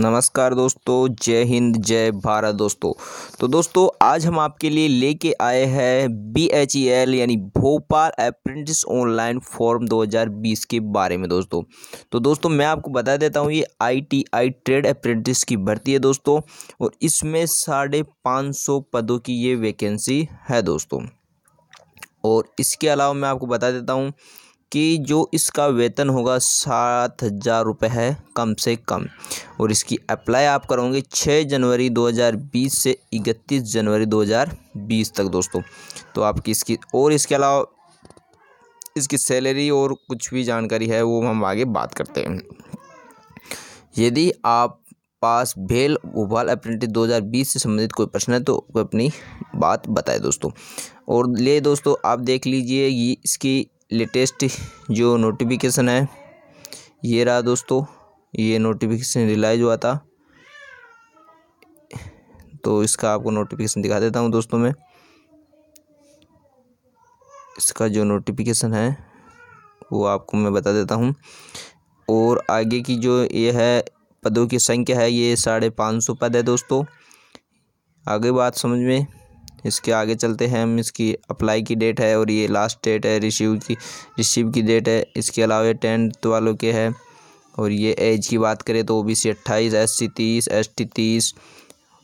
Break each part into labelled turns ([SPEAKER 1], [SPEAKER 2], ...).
[SPEAKER 1] नमस्कार दोस्तों जय हिंद जय भारत दोस्तों तो दोस्तों आज हम आपके लिए लेके आए हैं बी एच ई एल यानी भोपाल अप्रेंटिस ऑनलाइन फॉर्म 2020 के बारे में दोस्तों तो दोस्तों मैं आपको बता देता हूँ ये I T I trade apprentice की भर्ती है दोस्तों और इसमें साढ़े पाँच सौ पदों की ये वैकेंसी है दोस्तों और इसके अलावा मैं आपको बता देता हूँ कि जो इसका वेतन होगा सात हज़ार रुपये है कम से कम और इसकी अप्लाई आप करोगे छः जनवरी 2020 से इकतीस जनवरी 2020 तक दोस्तों तो आपकी इसकी और इसके अलावा इसकी सैलरी और कुछ भी जानकारी है वो हम आगे बात करते हैं यदि आप पास भेल भोपाल अप्रेंटिस 2020 से संबंधित कोई प्रश्न है तो अपनी बात बताए दोस्तों और ले दोस्तों आप देख लीजिए ये इसकी लेटेस्ट जो नोटिफिकेशन है ये रहा दोस्तों ये नोटिफिकेशन रिलाइज हुआ था तो इसका आपको नोटिफिकेशन दिखा देता हूँ दोस्तों मैं इसका जो नोटिफिकेशन है वो आपको मैं बता देता हूँ और आगे की जो ये है पदों की संख्या है ये साढ़े पाँच सौ पद है दोस्तों आगे बात समझ में इसके आगे चलते हैं हम इसकी अप्लाई की डेट है और ये लास्ट डेट है रिसीव की रिसीव की डेट है इसके अलावा टेंथ वालों के है और ये एज की बात करें तो ओ बी सी अट्ठाईस एस सी तीस एस टी तीस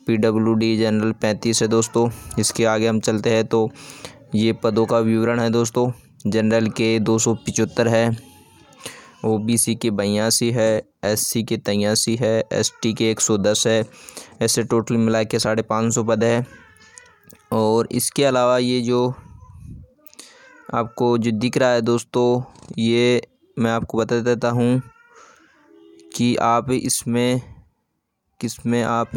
[SPEAKER 1] पी डब्ल्यू डी जनरल पैंतीस है दोस्तों इसके आगे हम चलते हैं तो ये पदों का विवरण है दोस्तों जनरल के दो सौ पिचहत्तर है ओ बी सी के बयासी है एस सी के तयासी है एस टी के एक सौ दस है ऐसे टोटल मिला के साढ़े पाँच सौ पद है और इसके अलावा ये जो आपको जो दिख रहा है दोस्तों ये मैं आपको बता देता हूँ कि आप इसमें किस में आप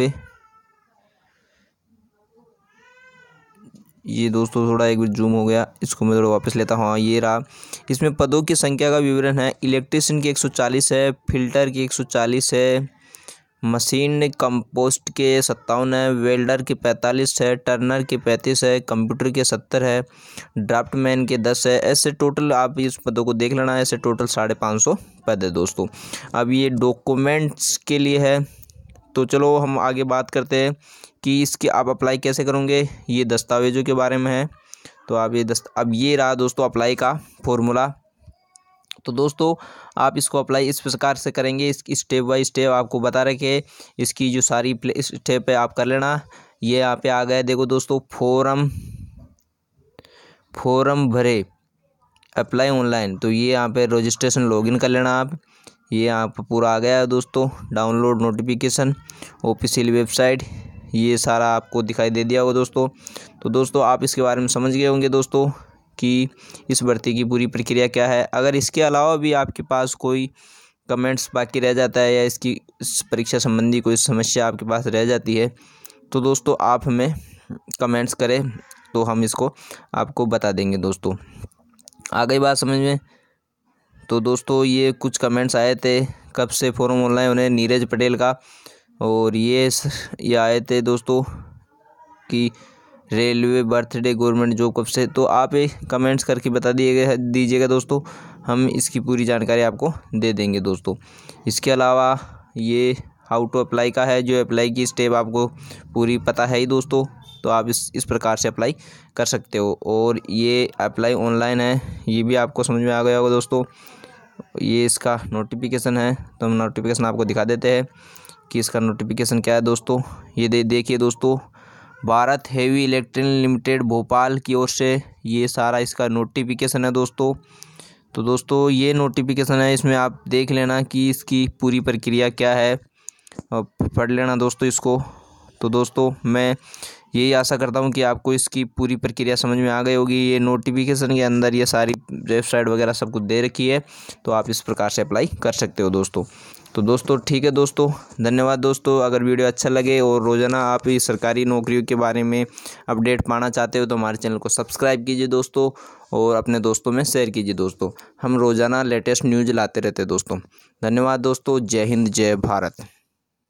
[SPEAKER 1] ये दोस्तों थोड़ा एक बार जूम हो गया इसको मैं थोड़ा वापस लेता हूँ हाँ ये रहा इसमें पदों की संख्या का विवरण है इलेक्ट्रिशियन की 140 है फिल्टर की 140 है मशीन कंपोस्ट के सत्तावन है वेल्डर के पैंतालीस है टर्नर के पैंतीस है कंप्यूटर के सत्तर है ड्राफ्टमैन के दस है ऐसे टोटल आप इस पदों को देख लेना ऐसे टोटल साढ़े पाँच सौ पद है दोस्तों अब ये डॉक्यूमेंट्स के लिए है तो चलो हम आगे बात करते हैं कि इसके आप अप्लाई कैसे करोगे ये दस्तावेज़ों के बारे में है तो आप ये दस्त अब ये रहा दोस्तों अप्लाई का फॉर्मूला तो दोस्तों आप इसको अप्लाई इस प्रकार से करेंगे इस स्टेप बाई स्टेप आपको बता रखे इसकी जो सारी स्टेप है आप कर लेना ये यहाँ पे आ गए देखो दोस्तों फॉरम फॉरम भरे अप्लाई ऑनलाइन तो ये यहाँ पे रजिस्ट्रेशन लॉगिन कर लेना आप ये यहाँ पर पूरा आ गया है दोस्तों डाउनलोड नोटिफिकेशन ऑफिशियल वेबसाइट ये सारा आपको दिखाई दे दिया होगा दोस्तों तो दोस्तों आप इसके बारे में समझ गए होंगे दोस्तों कि इस भर्ती की पूरी प्रक्रिया क्या है अगर इसके अलावा भी आपके पास कोई कमेंट्स बाकी रह जाता है या इसकी इस परीक्षा संबंधी कोई समस्या आपके पास रह जाती है तो दोस्तों आप हमें कमेंट्स करें तो हम इसको आपको बता देंगे दोस्तों आ गई बात समझ में तो दोस्तों ये कुछ कमेंट्स आए थे कब से फॉर्म ऑनलाइन उन्हें नीरज पटेल का और ये ये आए थे दोस्तों कि रेलवे बर्थडे गवर्नमेंट जॉब कब से तो आप ये कमेंट्स करके बता दिएगा दीजिएगा दोस्तों हम इसकी पूरी जानकारी आपको दे देंगे दोस्तों इसके अलावा ये हाउ टू अप्लाई का है जो अप्लाई की स्टेप आपको पूरी पता है ही दोस्तों तो आप इस इस प्रकार से अप्लाई कर सकते हो और ये अप्लाई ऑनलाइन है ये भी आपको समझ में आ गया होगा दोस्तों ये इसका नोटिफिकेशन है तो हम नोटिफिकेशन आपको दिखा देते हैं कि इसका नोटिफिकेशन क्या है दोस्तों ये दे देखिए दोस्तों Bharat heavy electric limited Bhopal की ओर से ये सारा इसका नोटिफिकेशन है दोस्तों तो दोस्तों ये नोटिफिकेशन है इसमें आप देख लेना कि इसकी पूरी प्रक्रिया क्या है और पढ़ लेना दोस्तों इसको तो दोस्तों मैं यही आशा करता हूँ कि आपको इसकी पूरी प्रक्रिया समझ में आ गई होगी ये नोटिफिकेशन के अंदर ये सारी वेबसाइट वगैरह सब कुछ दे रखी है तो आप इस प्रकार से अप्लाई कर सकते हो दोस्तों तो दोस्तों ठीक है दोस्तों धन्यवाद दोस्तों अगर वीडियो अच्छा लगे और रोज़ाना आप इस सरकारी नौकरियों के बारे में अपडेट पाना चाहते हो तो हमारे चैनल को सब्सक्राइब कीजिए दोस्तों और अपने दोस्तों में शेयर कीजिए दोस्तों हम रोज़ाना लेटेस्ट न्यूज लाते रहते हैं दोस्तों धन्यवाद दोस्तों जय हिंद जय भारत